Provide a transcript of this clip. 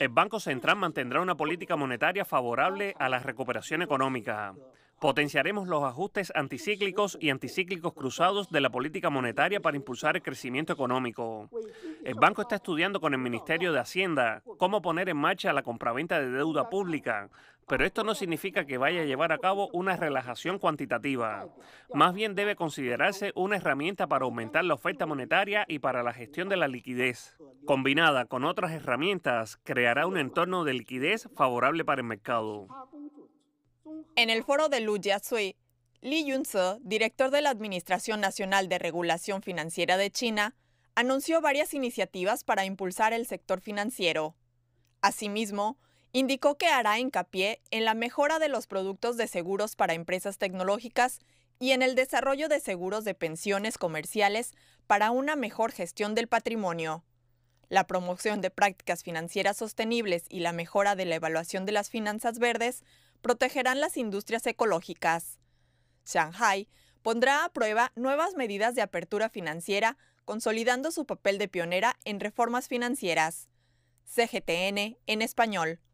El Banco Central mantendrá una política monetaria favorable a la recuperación económica. Potenciaremos los ajustes anticíclicos y anticíclicos cruzados de la política monetaria para impulsar el crecimiento económico. El banco está estudiando con el Ministerio de Hacienda cómo poner en marcha la compraventa de deuda pública, pero esto no significa que vaya a llevar a cabo una relajación cuantitativa. Más bien debe considerarse una herramienta para aumentar la oferta monetaria y para la gestión de la liquidez. Combinada con otras herramientas, creará un entorno de liquidez favorable para el mercado. En el foro de Lu Jiazui, Li Yunze, director de la Administración Nacional de Regulación Financiera de China, anunció varias iniciativas para impulsar el sector financiero. Asimismo, indicó que hará hincapié en la mejora de los productos de seguros para empresas tecnológicas y en el desarrollo de seguros de pensiones comerciales para una mejor gestión del patrimonio. La promoción de prácticas financieras sostenibles y la mejora de la evaluación de las finanzas verdes protegerán las industrias ecológicas. Shanghai pondrá a prueba nuevas medidas de apertura financiera, consolidando su papel de pionera en reformas financieras. CGTN en español.